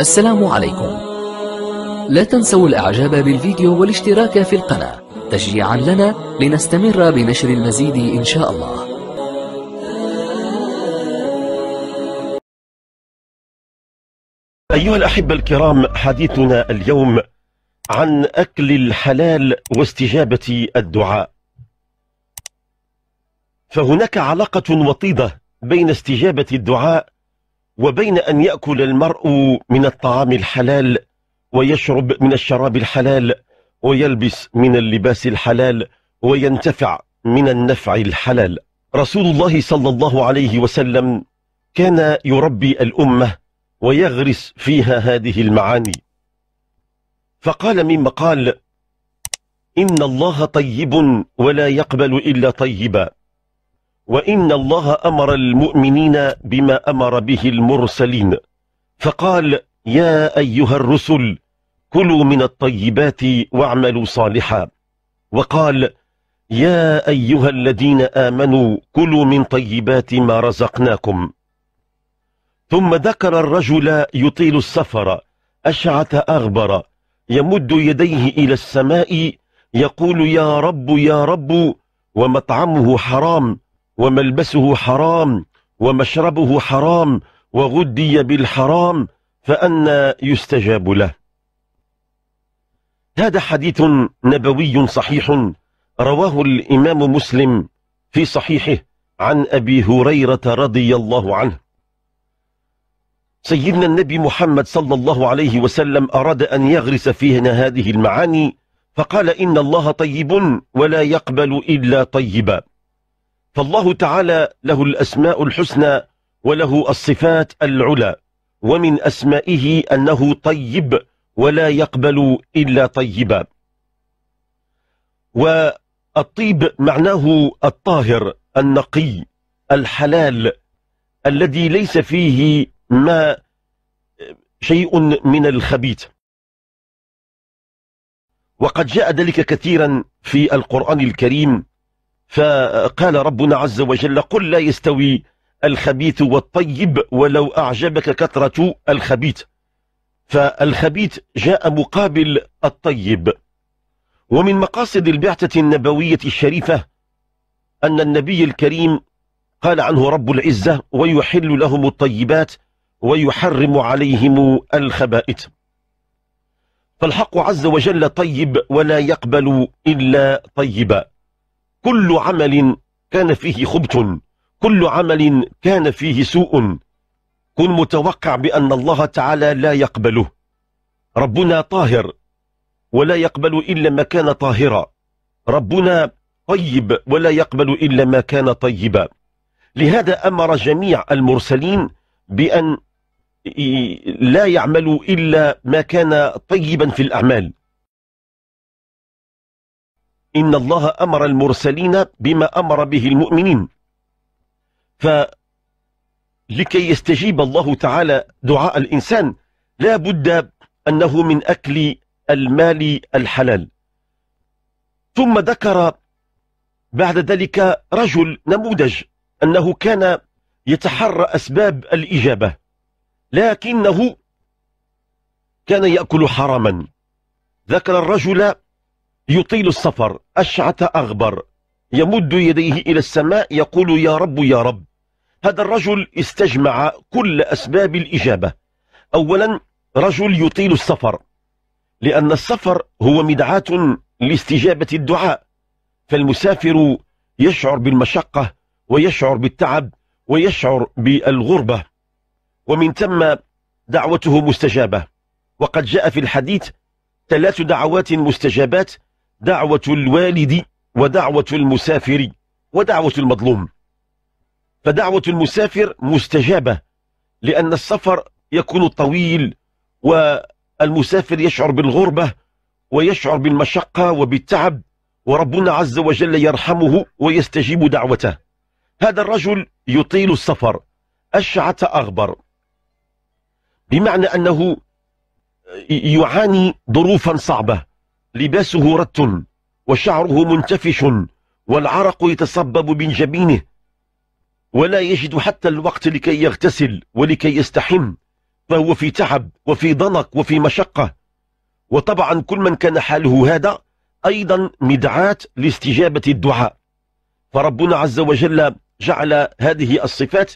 السلام عليكم لا تنسوا الاعجاب بالفيديو والاشتراك في القناة تشجيعا لنا لنستمر بنشر المزيد ان شاء الله أيها الأحبة الكرام حديثنا اليوم عن أكل الحلال واستجابة الدعاء فهناك علاقة وطيدة بين استجابة الدعاء وبين أن يأكل المرء من الطعام الحلال ويشرب من الشراب الحلال ويلبس من اللباس الحلال وينتفع من النفع الحلال رسول الله صلى الله عليه وسلم كان يربي الأمة ويغرس فيها هذه المعاني فقال مما قال إن الله طيب ولا يقبل إلا طيبا وإن الله أمر المؤمنين بما أمر به المرسلين فقال يا أيها الرسل كلوا من الطيبات واعملوا صالحا وقال يا أيها الذين آمنوا كلوا من طيبات ما رزقناكم ثم ذكر الرجل يطيل السفر أشعث أغبر يمد يديه إلى السماء يقول يا رب يا رب ومطعمه حرام وملبسه حرام ومشربه حرام وغدي بالحرام فأنا يستجاب له هذا حديث نبوي صحيح رواه الإمام مسلم في صحيحه عن أبي هريرة رضي الله عنه سيدنا النبي محمد صلى الله عليه وسلم أراد أن يغرس فينا هذه المعاني فقال إن الله طيب ولا يقبل إلا طيبا فالله تعالى له الأسماء الحسنى وله الصفات العلى ومن أسمائه أنه طيب ولا يقبل إلا طيبا والطيب معناه الطاهر النقي الحلال الذي ليس فيه ما شيء من الخبيث وقد جاء ذلك كثيرا في القرآن الكريم فقال ربنا عز وجل قل لا يستوي الخبيث والطيب ولو أعجبك كثرة الخبيث فالخبيث جاء مقابل الطيب ومن مقاصد البعثة النبوية الشريفة أن النبي الكريم قال عنه رب العزة ويحل لهم الطيبات ويحرم عليهم الخبائث فالحق عز وجل طيب ولا يقبل إلا طيبا كل عمل كان فيه خبث كل عمل كان فيه سوء كن متوقع بأن الله تعالى لا يقبله ربنا طاهر ولا يقبل إلا ما كان طاهرا ربنا طيب ولا يقبل إلا ما كان طيبا لهذا أمر جميع المرسلين بأن لا يعملوا إلا ما كان طيبا في الأعمال إن الله أمر المرسلين بما أمر به المؤمنين فلكي يستجيب الله تعالى دعاء الإنسان لا بد أنه من أكل المال الحلال ثم ذكر بعد ذلك رجل نموذج أنه كان يتحرى أسباب الإجابة لكنه كان يأكل حراما ذكر الرجل يطيل السفر أشعث أغبر يمد يديه إلى السماء يقول يا رب يا رب هذا الرجل استجمع كل أسباب الإجابة أولا رجل يطيل السفر لأن السفر هو مدعاة لاستجابة الدعاء فالمسافر يشعر بالمشقة ويشعر بالتعب ويشعر بالغربة ومن ثم دعوته مستجابة وقد جاء في الحديث ثلاث دعوات مستجابات دعوة الوالد ودعوة المسافر ودعوة المظلوم فدعوة المسافر مستجابة لأن السفر يكون طويل والمسافر يشعر بالغربة ويشعر بالمشقة وبالتعب وربنا عز وجل يرحمه ويستجيب دعوته هذا الرجل يطيل السفر أشعة أغبر بمعنى أنه يعاني ظروفا صعبة لباسه رت وشعره منتفش والعرق يتصبب من جبينه ولا يجد حتى الوقت لكي يغتسل ولكي يستحم فهو في تعب وفي ضنك وفي مشقة وطبعا كل من كان حاله هذا أيضا مدعاة لاستجابة الدعاء فربنا عز وجل جعل هذه الصفات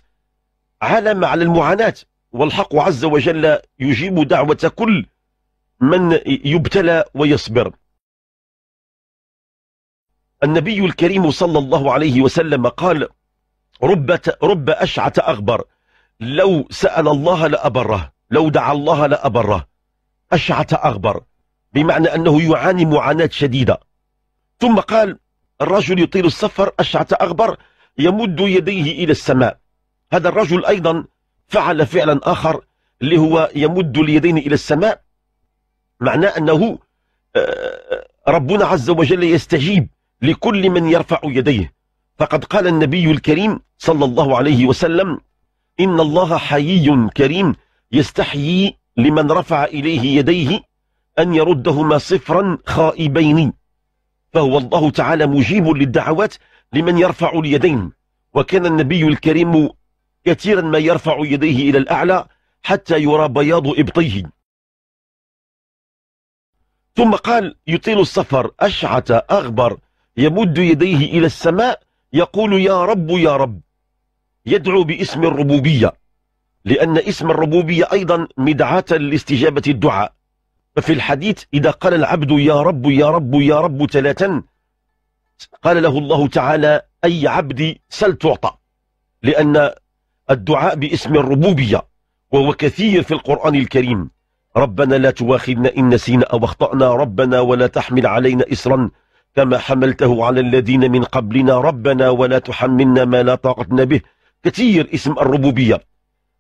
علامة على المعاناة والحق عز وجل يجيب دعوة كل من يبتلى ويصبر النبي الكريم صلى الله عليه وسلم قال رب, رب أشعة أغبر لو سأل الله لأبره لو دعا الله لأبره أشعة أغبر بمعنى أنه يعاني معاناة شديدة ثم قال الرجل يطيل السفر أشعة أغبر يمد يديه إلى السماء هذا الرجل أيضا فعل فعلا آخر اللي هو يمد اليدين إلى السماء معناه أنه آه، ربنا عز وجل يستجيب لكل من يرفع يديه فقد قال النبي الكريم صلى الله عليه وسلم إن الله حيي كريم يستحيي لمن رفع إليه يديه أن يردهما صفرا خائبين فهو الله تعالى مجيب للدعوات لمن يرفع اليدين وكان النبي الكريم كثيرا ما يرفع يديه إلى الأعلى حتى يرى بياض إبطيه ثم قال يطيل السفر أشعث أغبر يمد يديه إلى السماء يقول يا رب يا رب يدعو باسم الربوبية لأن اسم الربوبية أيضا مدعاة لاستجابة الدعاء ففي الحديث إذا قال العبد يا رب يا رب يا رب ثلاثا قال له الله تعالى أي عبدي سل تعطى لأن الدعاء باسم الربوبية وهو كثير في القرآن الكريم ربنا لا تواخذنا إن نسينا أو اخطأنا ربنا ولا تحمل علينا إصرا كما حملته على الذين من قبلنا ربنا ولا تحملنا ما لا طاقتنا به كثير اسم الربوبية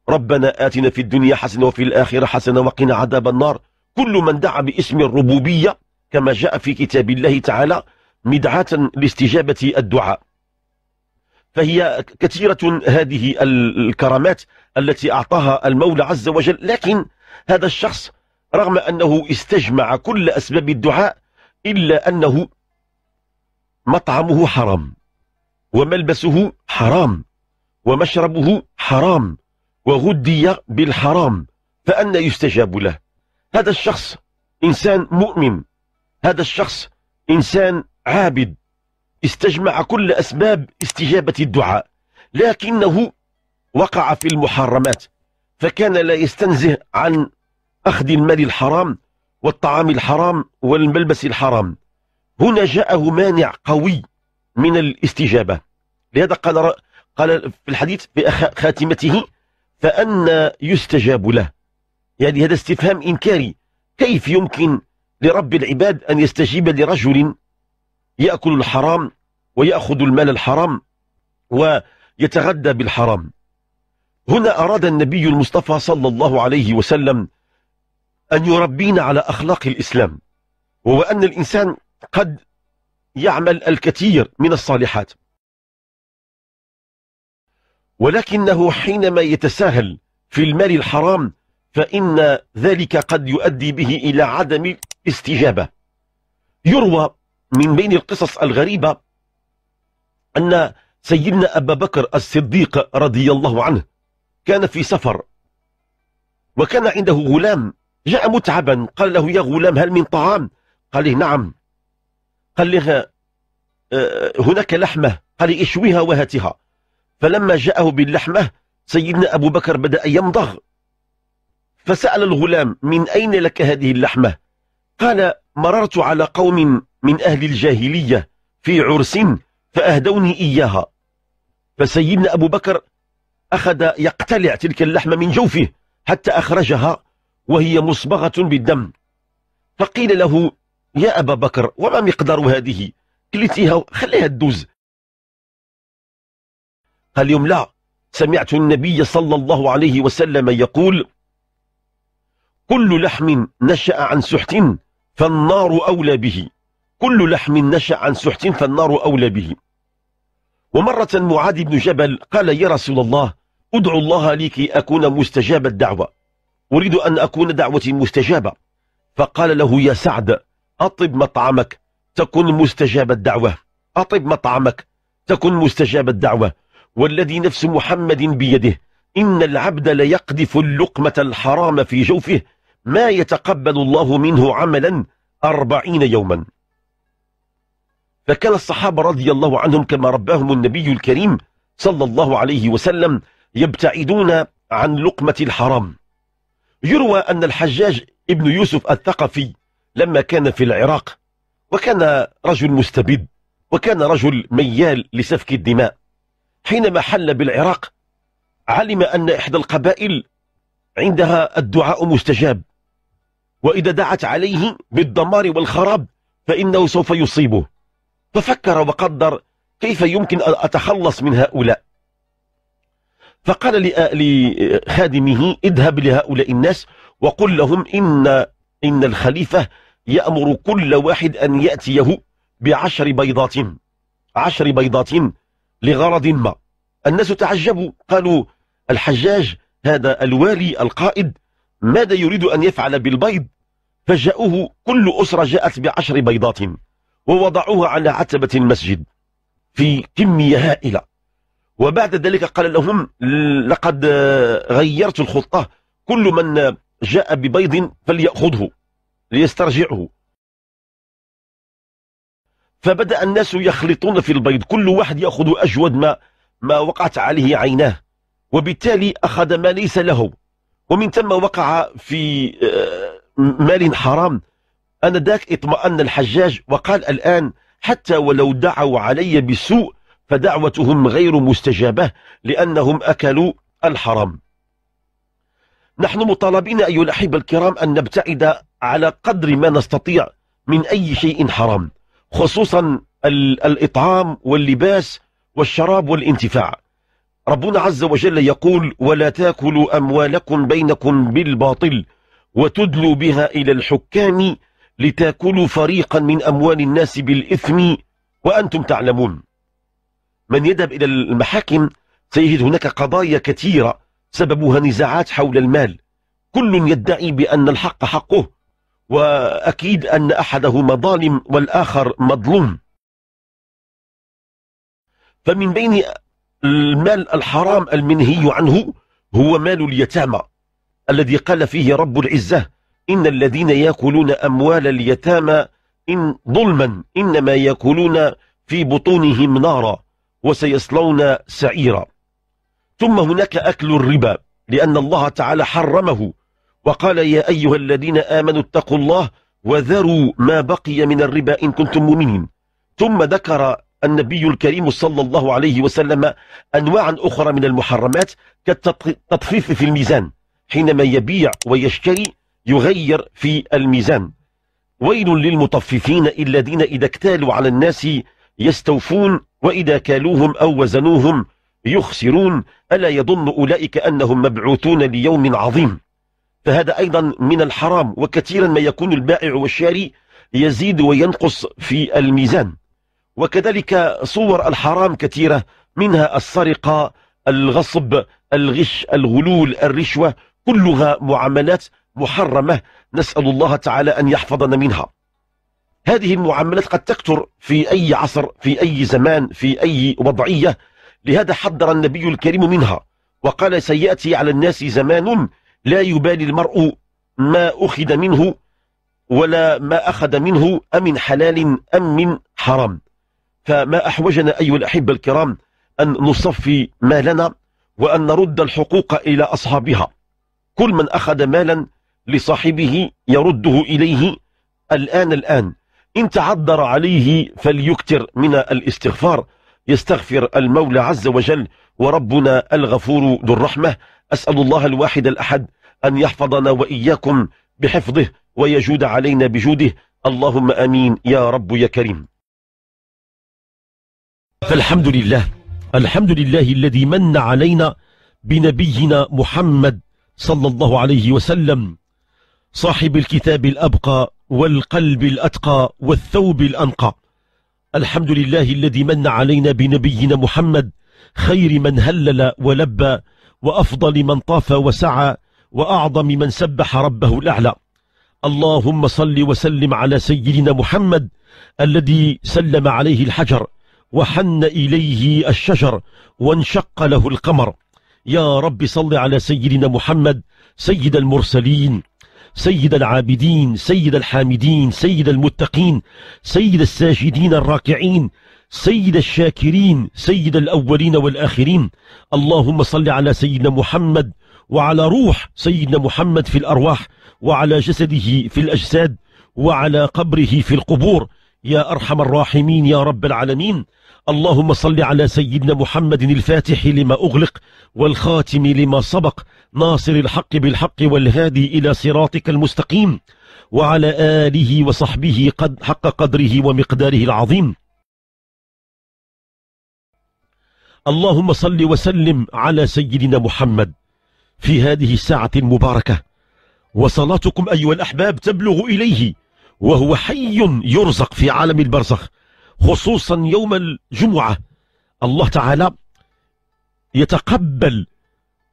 ربنا آتنا في الدنيا حسنة وفي الآخرة حسنة وقنا عذاب النار كل من دعا باسم الربوبية كما جاء في كتاب الله تعالى مدعاة لاستجابة الدعاء فهي كثيرة هذه الكرامات التي أعطاها المولى عز وجل لكن هذا الشخص رغم أنه استجمع كل أسباب الدعاء إلا أنه مطعمه حرام وملبسه حرام ومشربه حرام وغدي بالحرام فأنا يستجاب له هذا الشخص إنسان مؤمن هذا الشخص إنسان عابد استجمع كل أسباب استجابة الدعاء لكنه وقع في المحرمات فكان لا يستنزه عن أخذ المال الحرام والطعام الحرام والملبس الحرام هنا جاءه مانع قوي من الاستجابة لهذا قال قال في الحديث في خاتمته فأن يستجاب له يعني هذا استفهام إنكاري كيف يمكن لرب العباد أن يستجيب لرجل يأكل الحرام ويأخذ المال الحرام ويتغدى بالحرام هنا أراد النبي المصطفى صلى الله عليه وسلم أن يربينا على أخلاق الإسلام وهو أن الإنسان قد يعمل الكثير من الصالحات ولكنه حينما يتساهل في المال الحرام فإن ذلك قد يؤدي به إلى عدم الاستجابة يروى من بين القصص الغريبة أن سيدنا أبا بكر الصديق رضي الله عنه كان في سفر وكان عنده غلام جاء متعبا قال له يا غلام هل من طعام قال له نعم قال له آه، هناك لحمة قال له اشويها وهاتها فلما جاءه باللحمة سيدنا أبو بكر بدأ يمضغ فسأل الغلام من أين لك هذه اللحمة قال مررت على قوم من أهل الجاهلية في عرس فأهدوني إياها فسيدنا أبو بكر أخذ يقتلع تلك اللحم من جوفه حتى أخرجها وهي مصبغة بالدم فقيل له يا أبا بكر وما مقدار هذه كلتيها خليها تدوز قال يوم لا سمعت النبي صلى الله عليه وسلم يقول كل لحم نشأ عن سحت فالنار أولى به كل لحم نشأ عن سحت فالنار أولى به ومرة معاذ بن جبل قال يا رسول الله أدعو الله لكي أكون مستجاب الدعوة أريد أن أكون دعوتي مستجابة فقال له يا سعد أطب مطعمك تكن مستجاب الدعوة أطب مطعمك تكن مستجاب الدعوة والذي نفس محمد بيده إن العبد ليقذف اللقمة الحرام في جوفه ما يتقبل الله منه عملا أربعين يوما فكان الصحابة رضي الله عنهم كما رباهم النبي الكريم صلى الله عليه وسلم يبتعدون عن لقمة الحرام يروى أن الحجاج ابن يوسف الثقفي لما كان في العراق وكان رجل مستبد وكان رجل ميال لسفك الدماء حينما حل بالعراق علم أن إحدى القبائل عندها الدعاء مستجاب وإذا دعت عليه بالدمار والخراب فإنه سوف يصيبه ففكر وقدر كيف يمكن أن أتخلص من هؤلاء فقال لخادمه اذهب لهؤلاء الناس وقل لهم إن, إن الخليفة يأمر كل واحد أن يأتيه بعشر بيضات عشر بيضات لغرض ما الناس تعجبوا قالوا الحجاج هذا الوالي القائد ماذا يريد أن يفعل بالبيض فجاءوه كل أسرة جاءت بعشر بيضات ووضعوها على عتبة المسجد في كمية هائلة وبعد ذلك قال لهم لقد غيرت الخطة كل من جاء ببيض فليأخذه ليسترجعه فبدأ الناس يخلطون في البيض كل واحد يأخذ أجود ما ما وقعت عليه عيناه وبالتالي أخذ ما ليس له ومن ثم وقع في آه، مال حرام أنا ذاك اطمأن الحجاج وقال الآن حتى ولو دعوا علي بسوء فدعوتهم غير مستجابة لأنهم أكلوا الحرام نحن مطالبين أيها الأحبة الكرام أن نبتعد على قدر ما نستطيع من أي شيء حرام خصوصا الإطعام واللباس والشراب والانتفاع ربنا عز وجل يقول ولا تاكلوا أموالكم بينكم بالباطل وتدلوا بها إلى الحكام لتاكلوا فريقا من أموال الناس بالإثم وأنتم تعلمون من يذهب إلى المحاكم سيجد هناك قضايا كثيرة سببها نزاعات حول المال كل يدعي بأن الحق حقه وأكيد أن أحدهما ظالم والآخر مظلوم فمن بين المال الحرام المنهي عنه هو مال اليتامى الذي قال فيه رب العزة إن الذين يأكلون أموال اليتامى إن ظلما إنما يأكلون في بطونهم نارا وسيصلون سعيرا ثم هناك أكل الربا لأن الله تعالى حرمه وقال يا أيها الذين آمنوا اتقوا الله وذروا ما بقي من الربا إن كنتم مؤمنين ثم ذكر النبي الكريم صلى الله عليه وسلم أنواعا أخرى من المحرمات كالتطفيف في الميزان حينما يبيع ويشتري يغير في الميزان ويل للمطففين الذين إذا اكتالوا على الناس يستوفون وإذا كالوهم أو وزنوهم يخسرون ألا يظن أولئك أنهم مبعوثون ليوم عظيم فهذا أيضا من الحرام وكثيرا ما يكون البائع والشاري يزيد وينقص في الميزان وكذلك صور الحرام كثيرة منها السرقة الغصب الغش الغلول الرشوة كلها معاملات محرمة نسأل الله تعالى أن يحفظنا منها هذه المعاملات قد تكثر في أي عصر في أي زمان في أي وضعية لهذا حذر النبي الكريم منها وقال سيأتي على الناس زمان لا يبالي المرء ما أخذ منه ولا ما أخذ منه أمن حلال أم من حرام فما أحوجنا أيها الأحبة الكرام أن نصفي مالنا وأن نرد الحقوق إلى أصحابها كل من أخذ مالا لصاحبه يرده إليه الآن الآن إن تعذر عليه فليكتر من الاستغفار يستغفر المولى عز وجل وربنا الغفور ذو الرحمة أسأل الله الواحد الأحد أن يحفظنا وإياكم بحفظه ويجود علينا بجوده اللهم أمين يا رب يا كريم فالحمد لله الحمد لله الذي من علينا بنبينا محمد صلى الله عليه وسلم صاحب الكتاب الأبقى والقلب الأتقى والثوب الأنقى الحمد لله الذي من علينا بنبينا محمد خير من هلل ولبى وأفضل من طاف وسعى وأعظم من سبح ربه الأعلى اللهم صل وسلم على سيدنا محمد الذي سلم عليه الحجر وحن إليه الشجر وانشق له القمر يا رب صل على سيدنا محمد سيد المرسلين سيد العابدين سيد الحامدين سيد المتقين سيد الساجدين الراكعين سيد الشاكرين سيد الأولين والآخرين اللهم صل على سيدنا محمد وعلى روح سيدنا محمد في الأرواح وعلى جسده في الأجساد وعلى قبره في القبور يا أرحم الراحمين يا رب العالمين اللهم صل على سيدنا محمد الفاتح لما أغلق والخاتم لما سبق ناصر الحق بالحق والهادي إلى صراطك المستقيم وعلى آله وصحبه قد حق قدره ومقداره العظيم اللهم صل وسلم على سيدنا محمد في هذه الساعة المباركة وصلاتكم أيها الأحباب تبلغ إليه وهو حي يرزق في عالم البرزخ خصوصا يوم الجمعة الله تعالى يتقبل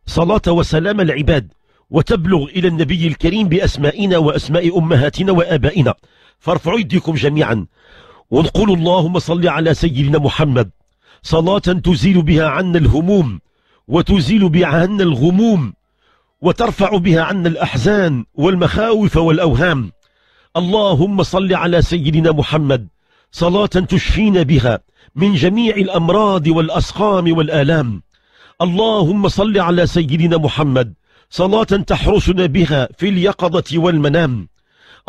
صلاة وسلام العباد وتبلغ إلى النبي الكريم بأسمائنا وأسماء أمهاتنا وآبائنا فارفعوا يديكم جميعا ونقول اللهم صل على سيدنا محمد صلاة تزيل بها عنا الهموم وتزيل بها عنا الغموم وترفع بها عنا الأحزان والمخاوف والأوهام اللهم صل على سيدنا محمد صلاة تشفينا بها من جميع الأمراض والأسقام والآلام اللهم صل على سيدنا محمد صلاة تحرسنا بها في اليقظة والمنام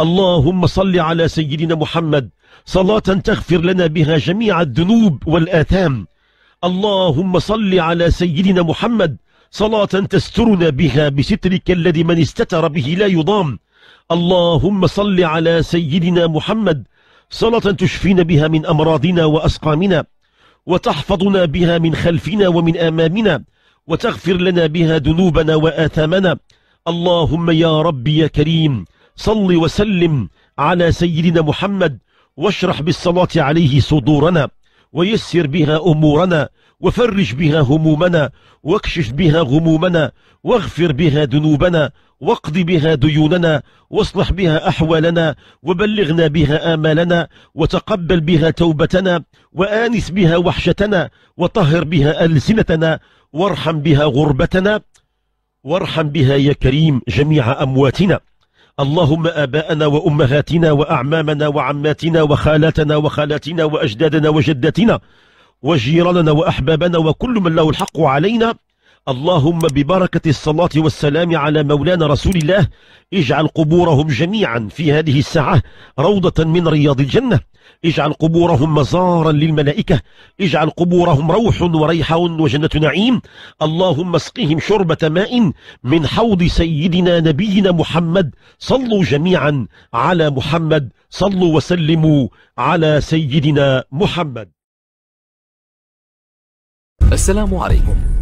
اللهم صل على سيدنا محمد صلاة تغفر لنا بها جميع الذنوب والآثام اللهم صل على سيدنا محمد صلاة تسترنا بها بسترك الذي من استتر به لا يضام اللهم صل على سيدنا محمد صلاة تشفينا بها من أمراضنا وأسقامنا وتحفظنا بها من خلفنا ومن أمامنا وتغفر لنا بها ذنوبنا وآثامنا اللهم يا ربي يا كريم صل وسلم على سيدنا محمد واشرح بالصلاة عليه صدورنا ويسر بها أمورنا وفرج بها همومنا واكشف بها غمومنا واغفر بها ذنوبنا واقض بها ديوننا واصلح بها أحوالنا وبلغنا بها آمالنا وتقبل بها توبتنا وآنس بها وحشتنا وطهر بها ألسنتنا وارحم بها غربتنا وارحم بها يا كريم جميع أمواتنا اللهم آباءنا وأمهاتنا وأعمامنا وعماتنا وخالاتنا وخالاتنا وأجدادنا وجداتنا وجيراننا وأحبابنا وكل من له الحق علينا اللهم ببركة الصلاة والسلام على مولانا رسول الله اجعل قبورهم جميعا في هذه الساعة روضة من رياض الجنة اجعل قبورهم مزارا للملائكة اجعل قبورهم روح وريحان وجنة نعيم اللهم اسقهم شربة ماء من حوض سيدنا نبينا محمد صلوا جميعا على محمد صلوا وسلموا على سيدنا محمد السلام عليكم